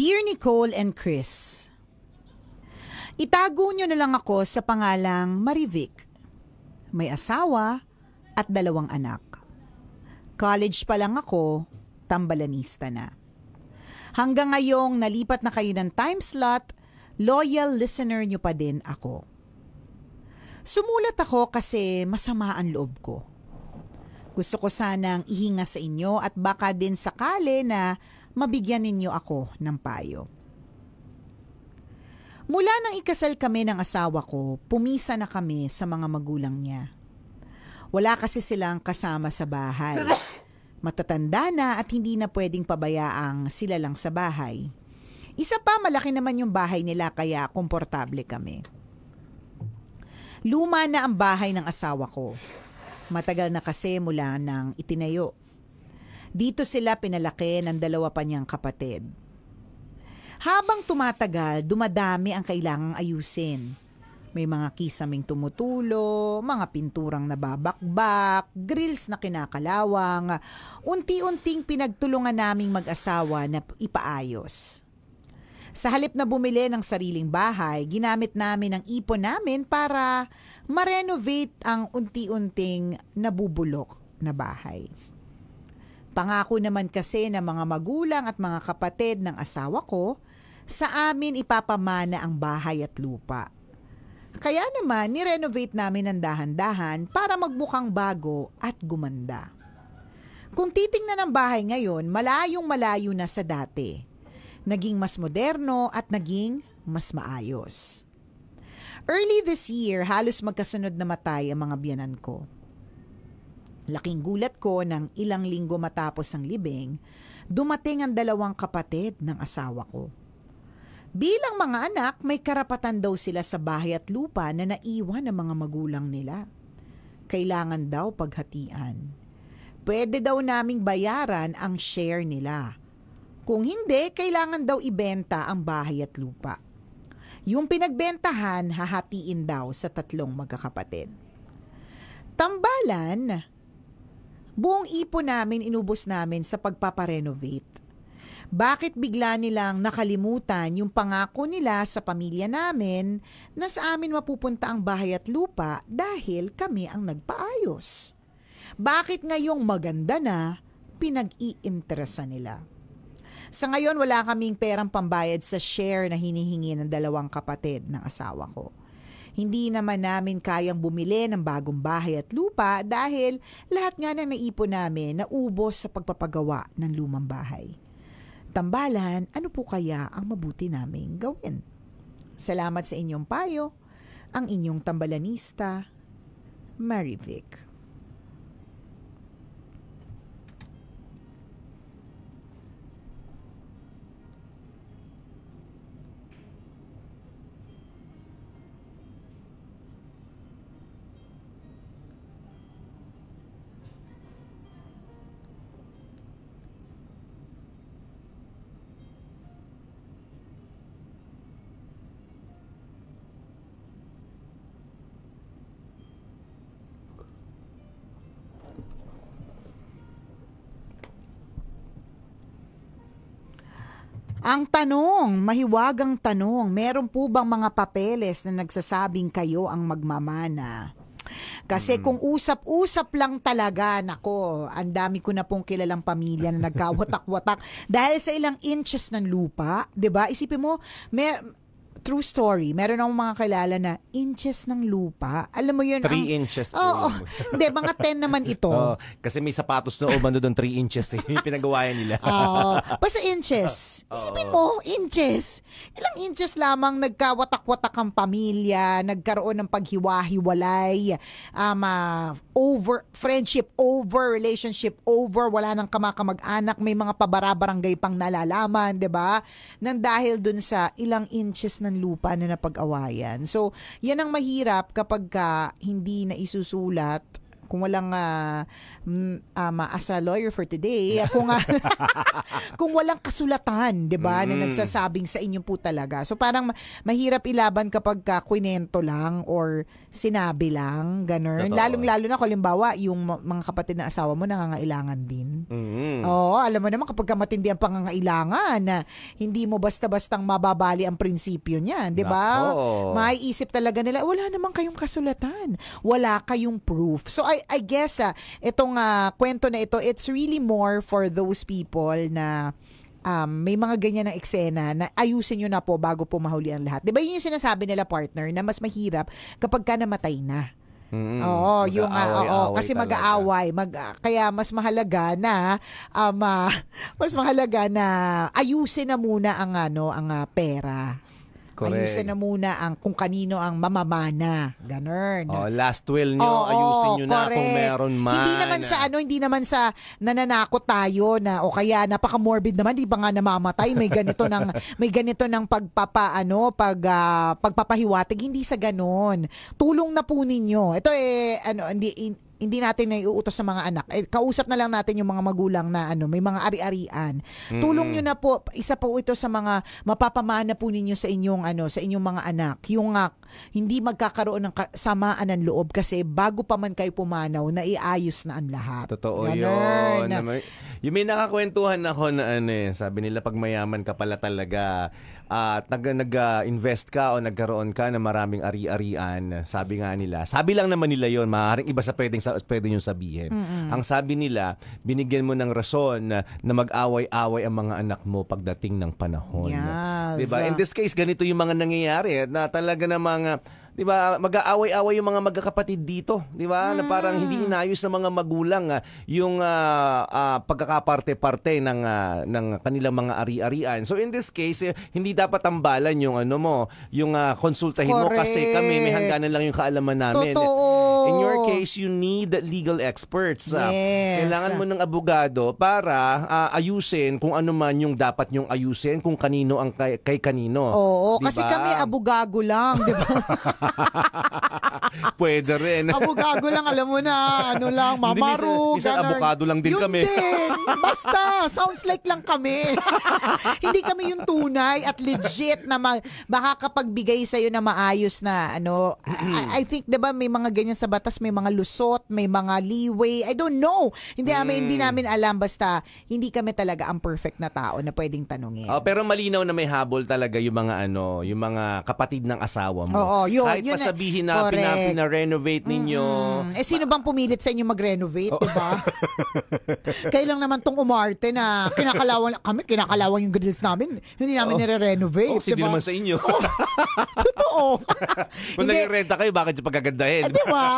Dear Nicole and Chris, Itago nyo na lang ako sa pangalang Marivic. May asawa at dalawang anak. College pa lang ako, tambalanista na. Hanggang ngayong nalipat na kayo ng time slot, loyal listener nyo pa din ako. Sumulat ako kasi masama ang loob ko. Gusto ko sanang ihinga sa inyo at baka din sakali na mabigyan ninyo ako ng payo. Mula nang ikasal kami ng asawa ko, pumisa na kami sa mga magulang niya. Wala kasi silang kasama sa bahay. Matatanda na at hindi na pwedeng pabayaang sila lang sa bahay. Isa pa malaki naman yung bahay nila kaya komportable kami. Luma na ang bahay ng asawa ko. Matagal na kasi mula nang itinayo. Dito sila pinalaki ng dalawa pa niyang kapatid. Habang tumatagal, dumadami ang kailangang ayusin. May mga kisaming tumutulo, mga pinturang nababakbak, grills na kinakalawang, unti-unting pinagtulungan naming mag-asawa na ipaayos. Sa halip na bumili ng sariling bahay, ginamit namin ang ipon namin para ma-renovate ang unti-unting nabubulok na bahay. Pangako naman kasi ng mga magulang at mga kapatid ng asawa ko, sa amin ipapamana ang bahay at lupa. Kaya naman, nirenovate namin ang dahan-dahan para magbukang bago at gumanda. Kung titingnan ang bahay ngayon, malayong malayo na sa dati. Naging mas moderno at naging mas maayos. Early this year, halos magkasunod na matay ang mga biyanan ko. Laking gulat ko nang ilang linggo matapos ang libing, dumating ang dalawang kapatid ng asawa ko. Bilang mga anak, may karapatan daw sila sa bahay at lupa na naiwan ng mga magulang nila. Kailangan daw paghatian. Pwede daw naming bayaran ang share nila. Kung hindi, kailangan daw ibenta ang bahay at lupa. Yung pinagbentahan, hahatiin daw sa tatlong magkakapatid. Tambalan, buong ipon namin inubos namin sa pagpaparenovate. Bakit bigla nilang nakalimutan yung pangako nila sa pamilya namin na sa amin mapupunta ang bahay at lupa dahil kami ang nagpaayos? Bakit ngayong maganda na pinag-iinteresa nila? Sa ngayon wala kaming perang pambayad sa share na hinihingi ng dalawang kapatid ng asawa ko. Hindi naman namin kayang bumili ng bagong bahay at lupa dahil lahat nga na naipon namin naubos sa pagpapagawa ng lumang bahay. Tambalan, ano po kaya ang mabuti naming gawin? Salamat sa inyong payo, ang inyong tambalanista, Marivic. Ang tanong, mahiwagang tanong, meron po bang mga papeles na nagsasabing kayo ang magmamana? Kasi hmm. kung usap-usap lang talaga, nako, ang dami ko na pong kilalang pamilya na nagkawatak-watak dahil sa ilang inches ng lupa, 'di ba? Isipin mo, may true story, meron akong mga kilala na inches ng lupa. Alam mo yun? 3 ang, inches. Oo. Oh, hindi, oh, mga 10 naman ito. Oh, kasi may sapatos na umano doon 3 inches. yung pinagawayan nila. Oo. Oh, basta inches. Isipin mo, inches. Ilang inches lamang nagkawatak-watak ang pamilya, nagkaroon ng paghiwa-hiwalay, um, uh, over friendship, over relationship, over wala nang kamakamag-anak, may mga pabarabarangay pang nalalaman, 'di ba? Nang dahil dun sa ilang inches ng lupa na napag-awayan. So, 'yan ang mahirap kapag ka hindi na isusulat kung walang uh, ah, um, as ah, a lawyer for today, kung uh, kung walang kasulatan, 'di ba, mm. na nagsasabing sa inyo po talaga. So parang mahirap ilaban kapag kwento lang or sinabi lang, ganun. Lalong-lalo na kulimbawa yung mga kapatid na asawa mo nangangailangan din. Mm-hmm. Oo, alam mo naman kapag matindi ang pangangailangan, na ah, hindi mo basta-bastang mababali ang prinsipyo niyan, 'di ba? May isip talaga nila, wala naman kayong kasulatan. Wala kayong proof. So I I, I guess ah, itong ah, kwento na ito, it's really more for those people na um, may mga ganyan ng eksena na ayusin nyo na po bago po mahuli ang lahat. Di ba yun yung sinasabi nila partner na mas mahirap kapag ka namatay na. Mm, Oo, ah, mag-aaway-away oo, kasi talaga. mag-aaway, mag kaya mas mahalaga na um, ah, mas mahalaga na ayusin na muna ang ano, ang ah, pera. Correct. ayusin na muna ang kung kanino ang mamamana. Ganun. Oh, last will nyo, Oo, ayusin nyo na kung meron man. Hindi naman sa ano, hindi naman sa nananakot tayo na o kaya napaka-morbid naman, di ba nga namamatay, may ganito ng may ganito ng pagpapa ano, pag ah, pagpapahiwatig, hindi sa ganun. Tulong na po ninyo. Ito eh ano, hindi in- hindi natin na iuutos sa mga anak. Eh, kausap na lang natin yung mga magulang na ano, may mga ari-arian. Mm-hmm. Tulong nyo na po, isa po ito sa mga mapapamana po ninyo sa inyong ano, sa inyong mga anak. Yung uh, hindi magkakaroon ng samaan ng loob kasi bago pa man kayo pumanaw, naiayos na ang lahat. Totoo Ganun. yun. Na, yung may nakakwentuhan ako na ano eh, sabi nila pag mayaman ka pala talaga at ah, uh, nag invest ka o nagkaroon ka ng maraming ari-arian, sabi nga nila. Sabi lang naman nila 'yon, maaaring iba sa pwedeng sa pwedeng yung sabihin. Mm-hmm. Ang sabi nila, binigyan mo ng rason na, na mag-away-away ang mga anak mo pagdating ng panahon. Yes. 'Di ba? In this case, ganito yung mga nangyayari eh, na talaga namang 'di ba? Mag-aaway-away yung mga magkakapatid dito, 'di ba? Mm. Na parang hindi inayos ng mga magulang uh, yung uh, uh, pagkakaparte-parte ng uh, ng kanilang mga ari-arian. So in this case, eh, hindi dapat tambalan yung ano mo, yung uh, konsultahin Correct. mo kasi kami may hangganan lang yung kaalaman namin. Totoo. In your case, you need legal experts. Uh, Kailangan mo ng abogado para uh, ayusin kung ano man yung dapat yung ayusin, kung kanino ang kay, kay kanino. Oo, diba? kasi kami abogago lang, 'di ba? Pwede rin. Abogado lang, alam mo na, ano lang, mamaro. Hindi, minsan, minsan abogado lang din yun kami. din. Basta, sounds like lang kami. Hindi kami yung tunay at legit na ma- baka kapag bigay sa'yo na maayos na ano, I, I think, di ba, may mga ganyan sa batas, may mga lusot, may mga leeway. I don't know. Hindi, namin, hindi mm. namin alam. Basta, hindi kami talaga ang perfect na tao na pwedeng tanungin. Oh, pero malinaw na may habol talaga yung mga ano, yung mga kapatid ng asawa mo. Oo, yun kahit yun, pasabihin na correct. renovate ninyo. Mm-hmm. Eh sino bang pumilit sa inyo mag-renovate, oh. 'di ba? Kailang naman tong umarte na kinakalawan kami, kinakalawan yung grills namin. Hindi namin oh. nire-renovate. Oh, diba? Hindi naman sa inyo. Oh, totoo. Kung nagre-renta kayo, bakit yung pagagandahin? Eh, Di ba?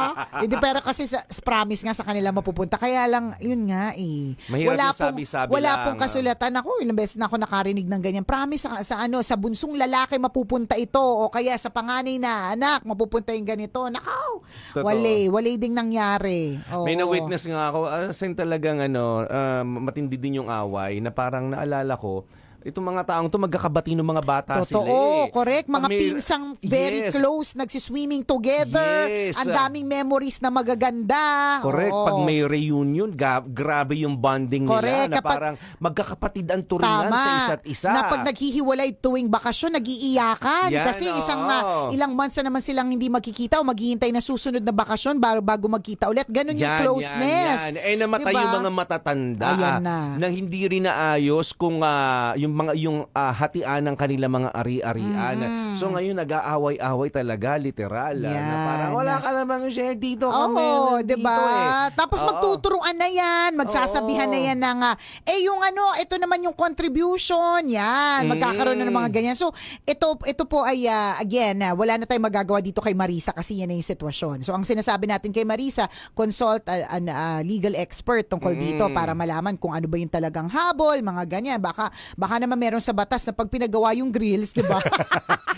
Hindi, pero kasi sa, promise nga sa kanila mapupunta. Kaya lang, yun nga eh. Mahirap wala pong, sabi-sabi wala lang. pong ah. kasulatan. Ako, ilang beses na ako nakarinig ng ganyan. Promise sa, sa ano, sa bunsong lalaki mapupunta ito o kaya sa panganay na anak, mapupunta yung ganito. Nakaw! Totoo. Wale, wale ding nangyari. Oo. May na-witness nga ako, as in talagang ano, uh, matindi din yung away na parang naalala ko, itong mga taong to magkakabati ng mga bata Totoo, sila. Totoo, eh. correct. Mga Amir, pinsang very yes. close, nagsiswimming together. Yes. Ang daming memories na magaganda. Correct. Oo. Pag may reunion, ga- grabe yung bonding correct. nila na Kapag, parang magkakapatid ang turingan tama, sa isa't isa. Na pag naghihiwalay tuwing bakasyon, nagiiyakan. Yan, kasi oo. isang na, ilang months na naman silang hindi magkikita o maghihintay na susunod na bakasyon bago, bago magkita ulit. Ganun yung closeness. Yan, yan. Eh namatay diba? yung mga matatanda Ayan na. hindi rin naayos kung uh, yung mga yung uh, hatian ng kanila mga ari-arian. Mm. So ngayon nag-aaway-away talaga literal yeah. na parang wala ka namang share dito oh, kami. Oo, 'di ba? Diba? Eh. Tapos magtuturuan na 'yan, magsasabihan oh. na 'yan ng uh, eh yung ano, ito naman yung contribution, 'yan. Magkakaroon mm. na ng mga mm. ganyan. So ito ito po ay uh, again, uh, wala na tayong magagawa dito kay Marisa kasi yan na yung sitwasyon. So ang sinasabi natin kay Marisa, consult an uh, uh, legal expert tungkol mm. dito para malaman kung ano ba yung talagang habol, mga ganyan. Baka baka naman meron sa batas na pag pinagawa yung grills, di ba?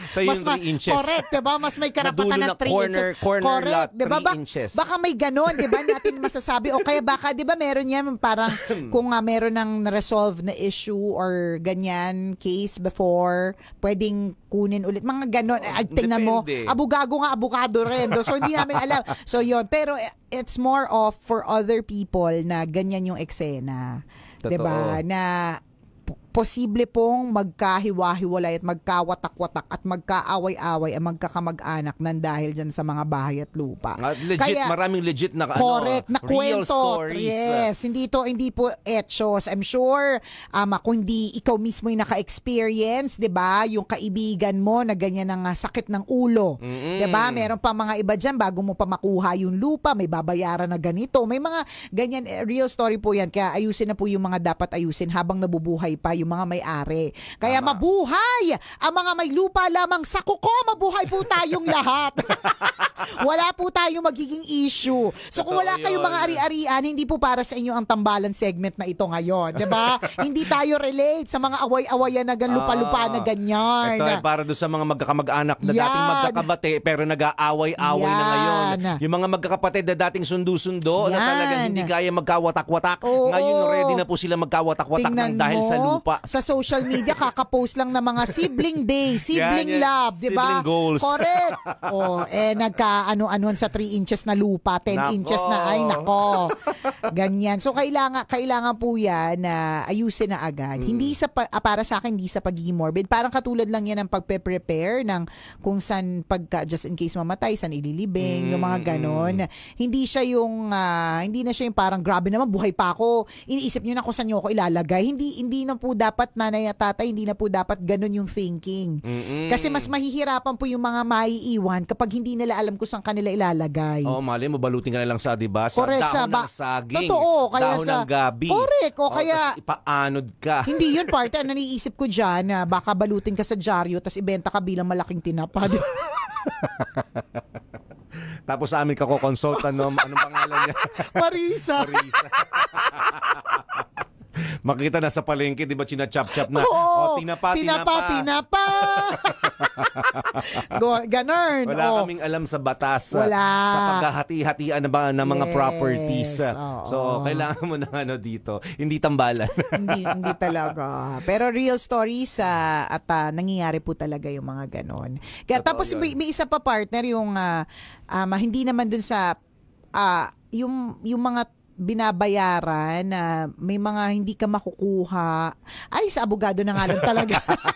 so mas yung 3 inches. Correct, di ba? Mas may karapatan ng 3 corner, inches. Corner correct, di ba- inches. Baka may ganon, di ba? Natin masasabi. O kaya baka, di ba, meron yan parang kung uh, meron ng resolve na issue or ganyan case before, pwedeng kunin ulit. Mga ganon. Oh, Ay, tingnan mo. Abugago nga, abukado rin. So, hindi namin alam. So, yon Pero eh, it's more of for other people na ganyan yung eksena. Totoo. Diba? Na posible pong magkahiwa-hiwalay at magkawatak-watak at magkaaway-away ang magkakamag-anak nan dahil dyan sa mga bahay at lupa. Uh, legit, Kaya, maraming legit na ano, correct, ano, na real kwento. stories. Yes, hindi to hindi po etchos. I'm sure um, kundi ikaw mismo yung naka-experience, 'di ba? Yung kaibigan mo na ganyan ang ah, sakit ng ulo. Mm-hmm. 'Di ba? Meron pa mga iba diyan bago mo pa makuha yung lupa, may babayaran na ganito. May mga ganyan eh, real story po 'yan. Kaya ayusin na po yung mga dapat ayusin habang nabubuhay pa yung yung mga may-ari. Kaya Tama. mabuhay ang mga may lupa lamang sa kuko, mabuhay po tayong lahat. wala po tayong magiging issue. So kung wala kayong mga ari-arian, hindi po para sa inyo ang tambalan segment na ito ngayon, 'di ba? hindi tayo relate sa mga away-awayan na ganlupa-lupa ah, na ganyan. Ito ay para doon sa mga magkakamag-anak na Yan. dating magkakabate pero nag-aaway-away Yan. na ngayon. Yung mga magkakapatid na dating sundo-sundo Yan. na talagang hindi kaya magkawatak-watak. Oo, ngayon ready na po sila magkawatak-watak ng dahil mo. sa lupa jowa. Sa social media, kakapost lang ng mga sibling day, sibling yan, yan. love, di ba? Sibling goals. Correct. oh, eh, nagka ano-anuan sa 3 inches na lupa, 10 nako. inches na, ay nako. Ganyan. So, kailangan, kailangan po yan na ayusin na agad. Mm. Hindi sa, pa, ah, para sa akin, hindi sa pagiging morbid. Parang katulad lang yan ng pagpe-prepare ng kung saan pagka, just in case mamatay, saan ililibing, mm. yung mga hmm, ganon. Hmm. Hindi siya yung, uh, hindi na siya yung parang, grabe naman, buhay pa ako. Iniisip nyo na kung saan nyo ako ilalagay. Hindi, hindi na po dapat nanay at tatay, hindi na po dapat ganun yung thinking. Mm-mm. Kasi mas mahihirapan po yung mga maiiwan kapag hindi nila alam kung saan kanila ilalagay. Oo, oh, mali, mabalutin ka na lang sa, di ba? Sa correct, dahon sa ba- ng saging. Totoo, kaya dahon sa... ng gabi. Correct, o oh, kaya... ipaanod ka. hindi yun, parte. Ang naiisip ko dyan, na ah, baka balutin ka sa dyaryo, tapos ibenta ka bilang malaking tinapad. Tapos sa amin ka ko consult no anong pangalan niya? Marisa. Marisa. Makita na sa palengke, di ba, chinachap-chap na. Oo, oh, tinapa, tinapa. Tinapa, tinapa. Wala oh. kaming alam sa batas. Wala. Sa paghahati-hatian na ba ng mga yes, properties. Oo. So, kailangan mo na ano dito. Hindi tambalan. hindi, hindi talaga. Pero real stories uh, at uh, nangyayari po talaga yung mga ganon. Kaya, Totoo tapos may, may isa pa partner yung uh, um, hindi naman dun sa uh, yung yung mga binabayaran na may mga hindi ka makukuha. Ay, sa abogado na nga lang talaga.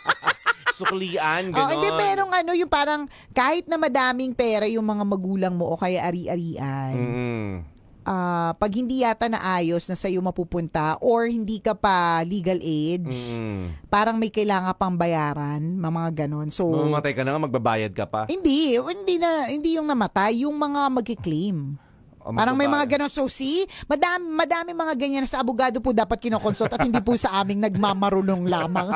suklian, ganun. Oh, hindi, pero ano, yung parang kahit na madaming pera yung mga magulang mo o kaya ari-arian, mm. uh, pag hindi yata na ayos na sa'yo mapupunta or hindi ka pa legal age, mm. parang may kailangan pang bayaran, mga gano'n. So, Mamatay ka na nga, magbabayad ka pa? Hindi, hindi, na, hindi yung namatay, yung mga magkiklaim. Oh, Parang may mga ganon. So see, madami, madami mga ganyan sa abogado po dapat kinokonsult at hindi po sa aming nagmamarulong lamang.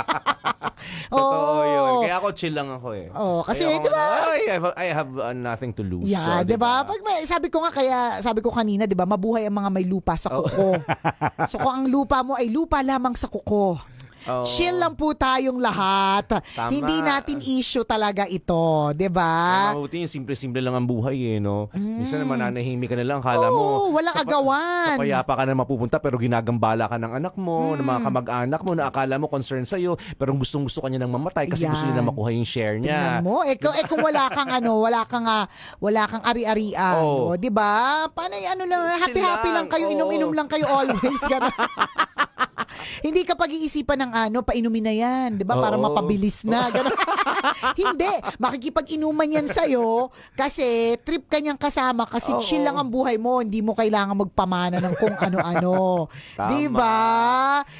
oh. Totoo yun. Kaya ako chill lang ako eh. Oh, kasi eh, di ba? Ano, I have, I have uh, nothing to lose. Yeah, so, di ba? Diba? Pag may, sabi ko nga kaya, sabi ko kanina, di ba, mabuhay ang mga may lupa sa oh. kuko. Oh. so kung ang lupa mo ay lupa lamang sa kuko, Oh. Chill lang po tayong lahat. Tama. Hindi natin issue talaga ito, 'di ba? Mabuti yung simple-simple lang ang buhay eh, no. Mm. Minsan naman nanahimik ka na lang, kala Oo, mo walang sa, agawan. Sa payapa ka na mapupunta pero ginagambala ka ng anak mo, mm. ng mga hmm. kamag-anak mo na akala mo concern sa iyo, pero gustong-gusto kanya nang mamatay kasi Yan. gusto niya na makuha yung share niya. Tingnan mo, eh, kung, eh, kung wala kang ano, wala kang uh, wala kang ari-arian, oh. 'di ba? Paano ano lang, happy-happy lang. lang kayo, inom-inom lang kayo always Hindi ka pag-iisipan ng ano, painumin na yan, di ba? Para Oo. mapabilis na. Hindi. Makikipag-inuman yan sa'yo kasi trip ka niyang kasama kasi Oo. chill lang ang buhay mo. Hindi mo kailangan magpamana ng kung ano-ano. di ba?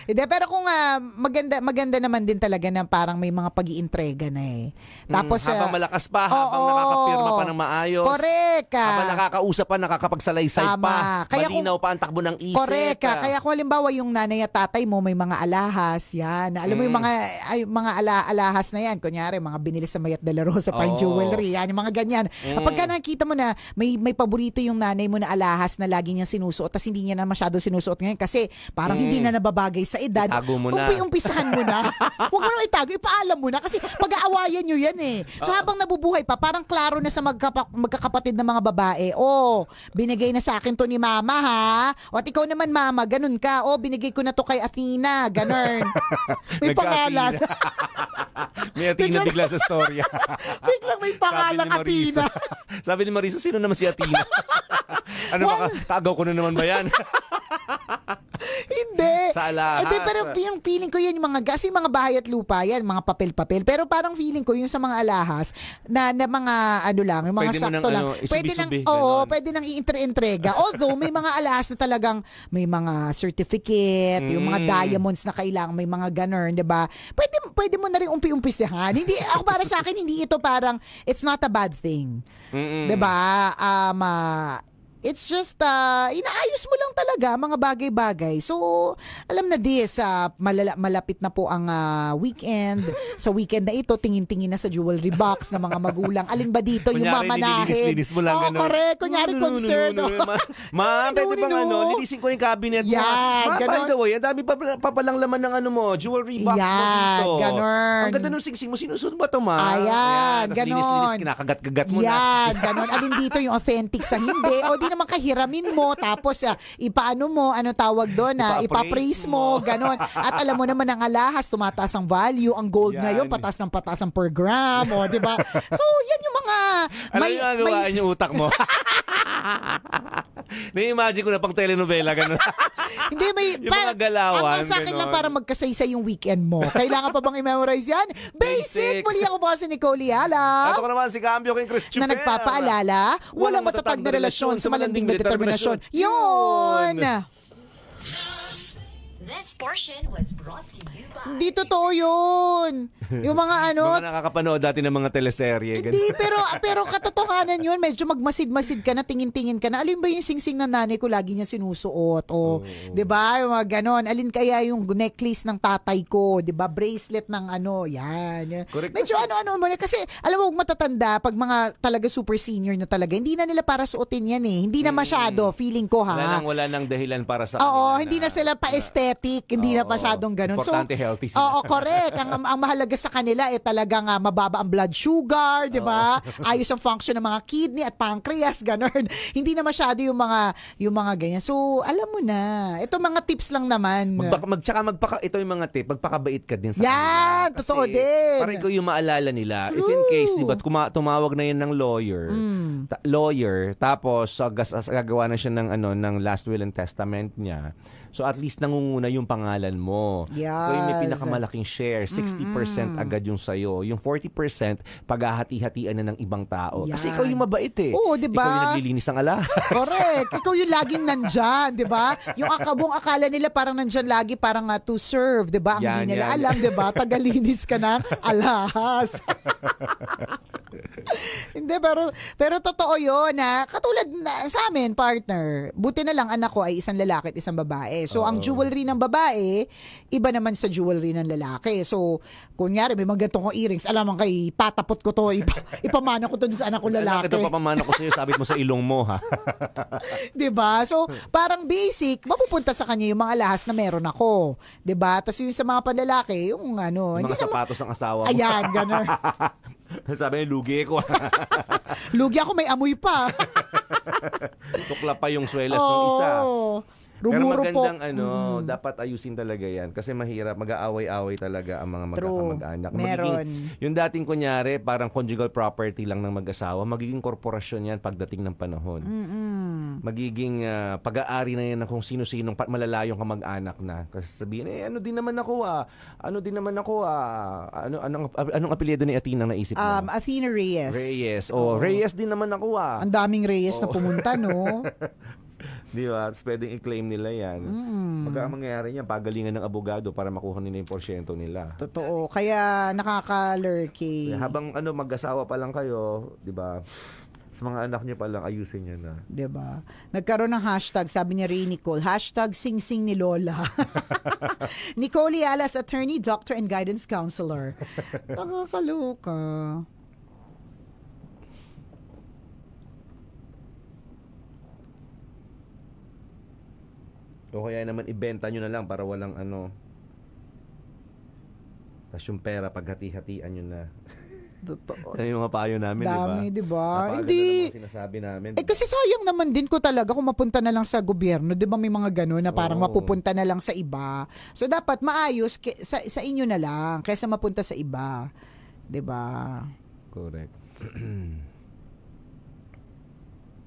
Hindi, pero kung ah, maganda, maganda naman din talaga na parang may mga pag iintrega na eh. Mm, Tapos, habang ah, malakas pa, habang nakakapirma pa ng maayos. Correct. ah. Habang nakakausap pa, nakakapagsalaysay Tama. pa. Kaya kung- pa ang takbo ng isip. Correct. Ah. Ah. Kaya kung halimbawa yung nanay at tatay bahay mo may mga alahas, yan. Alam mm. mo yung mm. mga ay, mga ala alahas na yan, kunyari mga binili sa Mayat de la Rosa Fine oh. jewelry, yan, yung mga ganyan. Ah, mm. Kapag ka nakita mo na may may paborito yung nanay mo na alahas na lagi niya sinusuot, tapos hindi niya na masyado sinusuot ngayon kasi parang mm. hindi na nababagay sa edad. Itago mo na. Umpi-umpisahan mo na. Huwag mo na itago, ipaalam mo na kasi pag-aawayan nyo yan eh. So oh. habang nabubuhay pa, parang klaro na sa magkapa- magkakapatid ng mga babae, oh, binigay na sa akin to ni mama ha. O at ikaw naman mama, ganun ka. Oh, binigay ko na to kay Athena, ganun. May pangalan. may Athena bigla sa storya. Biglang may pangalan Athena. Sabi ni Marisa, sino naman si Athena? ano One... ba, kagaw ko na naman ba yan? Sa lahas. Eh, pero yung feeling ko yun, yung mga gas, yung mga bahay at lupa yan, mga papel-papel. Pero parang feeling ko yung sa mga alahas na, na mga ano lang, yung mga pwede sakto nang, lang. Ano, pwede nang, oo, pwede nang i-entrega. Although may mga alahas na talagang may mga certificate, mm. yung mga mm. diamonds na kailangan, may mga ganern, 'di ba? Pwede pwede mo na rin umpi-umpisahan. Hindi ako para sa akin hindi ito parang it's not a bad thing. Mm-mm. 'Di ba? Um, uh, It's just, uh, inaayos mo lang talaga mga bagay-bagay. So, alam na di, sa malala- malapit na po ang uh, weekend. sa weekend na ito, tingin-tingin na sa jewelry box ng mga magulang. Alin ba dito yung mamanahin? nilinis-linis mo lang, Oo, oh, ano? ganun. correct. Kunyari, concern. No, no, no, no, no. Ma, pwede bang ano, lilisin ko yung cabinet mo. Yan, Ma, by the way, ang dami pa, pala- pa palang laman ng ano mo, jewelry box mo dito. ganon. Ang ganda ng singsing mo, sinusunod ba ito, Ma? Ayan, Ayan, tas ganon. linis-linis, kinakagat-gagat mo na. Yan, ganun. Alin dito yung authentic sa hindi. O di naman kahiramin mo, tapos uh, ipaano mo, ano tawag doon, uh, ipapraise mo, mo ganon. At alam mo naman ang alahas, tumataas ang value, ang gold yan. ngayon, patas ng patas ang per gram, o, oh, di ba? So, yan yung mga... Alam may, yung may... yung utak mo. Na-imagine ko na pang telenovela, ganun. Hindi, may... yung para, mga galawan, Ang sa akin lang para magkasaysay yung weekend mo. Kailangan pa bang i-memorize yan? Basic! Basic. Muli ako po si Nicole Yala. At ako naman si Cambio kay Chris Chupel. Na nagpapaalala, walang, walang matatag na relasyon sa walang ding determinasyon. Yun! This portion was brought to you by... Di totoo yun. Yung mga ano... mga nakakapanood dati ng mga teleserye. Hindi, pero, pero katotohanan yun. Medyo magmasid-masid ka na, tingin-tingin ka na. Alin ba yung singsing na nanay ko lagi niya sinusuot? O, oh. di ba? Yung mga ganon. Alin kaya yung necklace ng tatay ko? Di ba? Bracelet ng ano. Yan. Correct. Medyo ano-ano mo Kasi, alam mo, matatanda, pag mga talaga super senior na talaga, hindi na nila para suotin yan eh. Hindi na hmm. masyado, feeling ko ha. Wala nang, wala nang dahilan para sa Oo, hindi na, na sila pa-estet aesthetic, hindi na masyadong ganun. Importante so, healthy sila. Oo, correct. Ang, ang mahalaga sa kanila eh talagang uh, mababa ang blood sugar, di ba? Ayos ang function ng mga kidney at pancreas, ganun. hindi na masyado yung mga yung mga ganyan. So, alam mo na. Ito mga tips lang naman. Magbaka, mag, tsaka magpaka, ito yung mga tip, magpakabait ka din sa Yan, kanila. Kasi totoo din. Para ko yung maalala nila. True. If in case, di ba, tumawag na yan ng lawyer, mm. ta- lawyer, tapos gagawa na siya ng, ano, ng last will and testament niya So at least nangunguna yung pangalan mo. Yes. So yung may pinakamalaking share, 60% mm-hmm. agad yung sa'yo. Yung 40% paghahati-hatian na ng ibang tao. Yan. Kasi ikaw yung mabait eh. Oo, di ba? Ikaw yung naglilinis ng alahas. Correct. ikaw yung laging nandyan, di ba? Yung akabong akala nila parang nandyan lagi parang uh, to serve, di ba? Ang yan, hindi nila yan. alam, di ba? Tagalinis ka ng alahas. Hindi, pero, pero totoo yun Ha? katulad na, sa amin, partner, buti na lang anak ko ay isang lalaki at isang babae. So, Oo. ang jewelry ng babae, iba naman sa jewelry ng lalaki. So, kunyari, may mga ganito kong earrings, alam mo kay, patapot ko to, ipa, ipamana ko to sa anak ko lalaki. Anak, ito papamana ko sa iyo, sabit mo sa ilong mo, ha? di ba? So, parang basic, mapupunta sa kanya yung mga lahas na meron ako. Di ba? Tapos yung sa mga panlalaki, yung ano. Yung mga sapatos naman, ng asawa mo. Ayan, gano'n. Sabi niya, lugi ko. lugi ako, may amoy pa. Tukla pa yung swelas oh. ng isa. Rumuro Pero magandang po. ano, mm. dapat ayusin talaga yan. Kasi mahirap, mag aaway away talaga ang mga magkakamag-anak. Meron. Magiging, yung dating kunyari, parang conjugal property lang ng mag-asawa, magiging korporasyon yan pagdating ng panahon. Mm-mm. Magiging uh, pag-aari na yan ng kung sino-sinong malalayong kamag-anak na. Kasi sabihin, eh ano din naman ako ah, ano din naman ako ah, ano, anong, anong apelyido ni Athena naisip mo? Um, Athena Reyes. Reyes. O, oh, Reyes din naman ako ah. Ang daming Reyes oh. na pumunta, no? Di ba? pwedeng i-claim nila yan. Mm. Pagka mangyayari niyan, pagalingan ng abogado para makuha nila yung porsyento nila. Totoo. Kaya nakaka-lurky. Habang ano, mag-asawa pa lang kayo, di ba? sa mga anak niya lang, ayusin niya na. 'Di ba? Nagkaroon ng hashtag, sabi niya rin Nicole, hashtag singsing ni Lola. Nicole Alas, attorney, doctor, and guidance counselor. Nakakaloka. O kaya naman ibenta nyo na lang para walang ano. Tapos yung pera, paghati-hatian nyo na. Totoo. Yan yung mga payo namin, di ba? Dami, di ba? Hindi. Na sinasabi namin. Eh kasi sayang naman din ko talaga kung mapunta na lang sa gobyerno, di ba may mga ganun na parang Oo. mapupunta na lang sa iba. So dapat maayos ke- sa, sa inyo na lang kaysa mapunta sa iba. Di ba? Correct.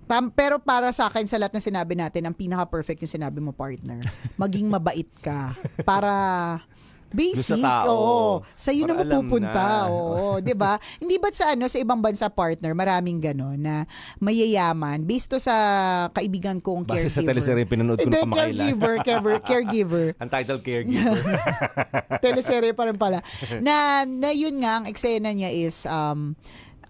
Tam, pero para sa akin, sa lahat na sinabi natin, ang pinaka-perfect yung sinabi mo, partner. Maging mabait ka. Para Basic, sa oo. Sa'yo na mapupunta, na. oo. di ba? Hindi ba sa ano, sa ibang bansa partner, maraming gano'n na mayayaman. Based to sa kaibigan kong Base caregiver. Base sa teleserye pinanood ko na kamakailan. Caregiver, caregiver, caregiver. Ang title caregiver. teleserye pa rin pala. Na, na yun nga, ang eksena niya is, um,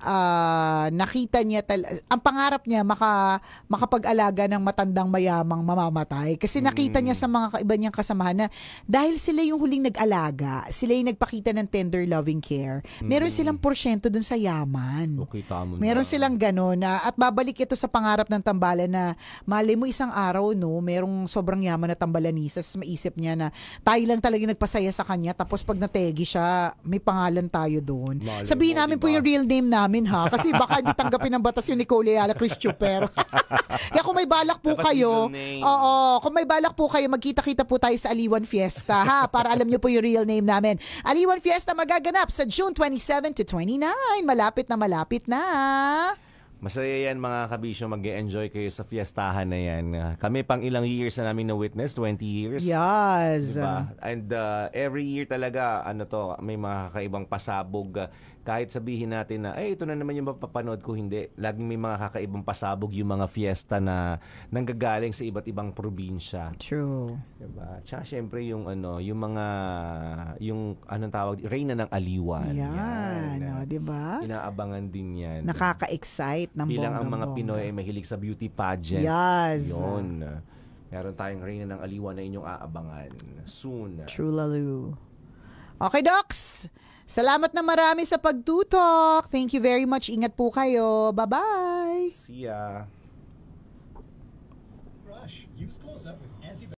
uh, nakita niya tal- ang pangarap niya maka makapag-alaga ng matandang mayamang mamamatay kasi nakita mm. niya sa mga kaiba niyang kasamahan na dahil sila yung huling nag-alaga, sila yung nagpakita ng tender loving care. Meron mm. silang porsyento dun sa yaman. Okay, oh, tama. Meron na. silang gano'n na at babalik ito sa pangarap ng tambalan na mali mo isang araw no, merong sobrang yaman na tambalanisa sa maisip niya na tayo lang talaga nagpasaya sa kanya tapos pag nategi siya, may pangalan tayo doon. Sabihin namin diba? po yung real name namin namin ha. Kasi baka hindi tanggapin ng batas yung ni Coleala Cristuper. Kaya kung may balak po kayo, eh. oo, kung may balak po kayo, magkita-kita po tayo sa Aliwan Fiesta ha. Para alam nyo po yung real name namin. Aliwan Fiesta magaganap sa June 27 to 29. Malapit na malapit na. Masaya yan mga kabisyo, mag enjoy kayo sa fiestahan na yan. Kami pang ilang years na namin na-witness, 20 years. Yes. Diba? And uh, every year talaga, ano to, may mga kakaibang pasabog uh, kahit sabihin natin na, ay, ito na naman yung mapapanood ko, hindi. Laging may mga kakaibang pasabog yung mga fiesta na nanggagaling sa iba't ibang probinsya. True. Diba? Tsaka syempre yung ano, yung mga, yung anong tawag, reyna ng aliwan. yeah, yan. No, ba diba? Inaabangan din yan. Nakaka-excite ng bongga ang mga Pinoy ay mahilig sa beauty pageant. Yes. Yun. Meron tayong reyna ng aliwan na inyong aabangan. Soon. True lalu. Okay, Docs! Salamat na marami sa pagtutok. Thank you very much. Ingat po kayo. Bye-bye. See ya. Rush, use close-up with antibacterial.